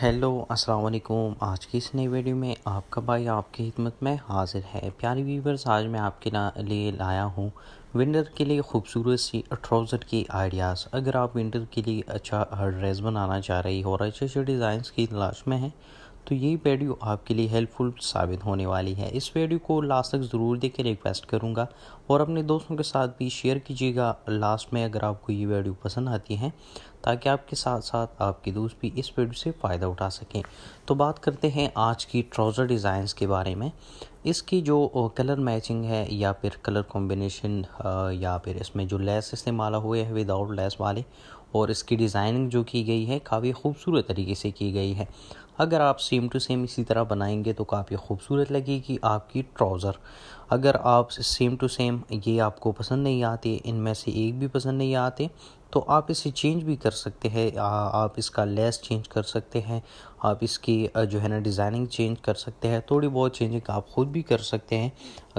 hello अस्सलाम वालेकुम आज की इस नई वीडियो में आपका भाई आपकी खिदमत में हाजिर है प्यारे व्यूवर्स आज मैं आपके लिए लाया हूँ विंटर के लिए खूबसूरत सी ट्राउज़र की आइडियाज़ अगर आप विंटर के लिए अच्छा ड्रेस बनाना चाह रही हो और अच्छे अच्छे डिज़ाइन की तलाश में हैं तो ये वीडियो आपके लिए हेल्पफुल साबित होने वाली है इस वीडियो को लास्ट तक ज़रूर देख के रिक्वेस्ट करूँगा और अपने दोस्तों के साथ भी शेयर कीजिएगा लास्ट में अगर आपको ये वीडियो पसंद आती है ताकि आपके साथ साथ आपके दोस्त भी इस वीडियो से फ़ायदा उठा सकें तो बात करते हैं आज की ट्राउज़र डिज़ाइंस के बारे में इसकी जो कलर मैचिंग है या फिर कलर कॉम्बिनेशन या फिर इसमें जो लेस इस्तेमाल हुए हैं विदाउट लेस वाले और इसकी डिज़ाइनिंग जो की गई है काफ़ी खूबसूरत तरीके से की गई है अगर आप सेम टू सेम इसी तरह बनाएंगे तो काफ़ी खूबसूरत लगेगी आपकी ट्राउज़र अगर आप सेम टू सेम ये आपको पसंद नहीं आते इनमें से एक भी पसंद नहीं आते तो आप इसे चेंज भी कर सकते हैं आप इसका लेस चेंज कर सकते हैं आप इसकी जो है ना डिज़ाइनिंग चेंज कर सकते हैं थोड़ी बहुत चेंजिंग आप ख़ुद भी कर सकते हैं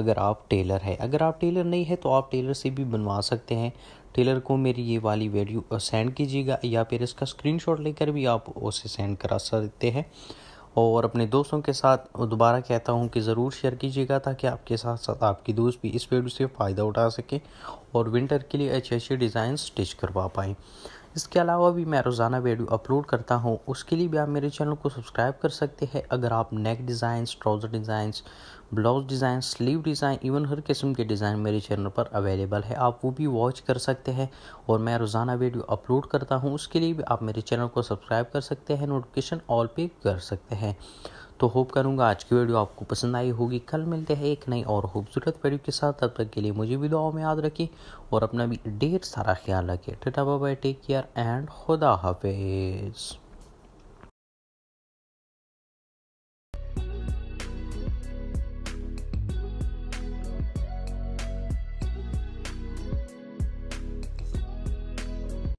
अगर आप टेलर है अगर आप टेलर नहीं है तो आप टेलर से भी बनवा सकते हैं टेलर को मेरी ये वाली वीडियो सेंड कीजिएगा या फिर इसका स्क्रीनशॉट लेकर भी आप उसे सेंड करा सकते हैं और अपने दोस्तों के साथ दोबारा कहता हूँ कि ज़रूर शेयर कीजिएगा ताकि आपके साथ साथ आपकी दोस्त भी इस वीडियो से फ़ायदा उठा सकें और विंटर के लिए अच्छे अच्छे डिज़ाइन स्टिच करवा पाएँ इसके अलावा भी मैं रोज़ाना वीडियो अपलोड करता हूँ उसके लिए भी आप मेरे चैनल को सब्सक्राइब कर सकते हैं अगर आप neck designs trouser designs blouse design sleeve design even हर किस्म के डिज़ाइन मेरे चैनल पर अवेलेबल है आप वो भी वॉच कर सकते हैं और मैं रोज़ाना वीडियो अपलोड करता हूँ उसके लिए भी आप मेरे चैनल को सब्सक्राइब कर सकते हैं नोटिफिकेशन ऑल पे कर सकते हैं तो होप करूंगा आज की वीडियो आपको पसंद आई होगी कल मिलते हैं एक नई और खूबसूरत वीडियो के साथ तब तक के लिए मुझे भी दुआओं में याद रखें और अपना भी ढेर सारा ख्याल रखें टाटा बाबा टेक केयर एंड खुदा हाफिज़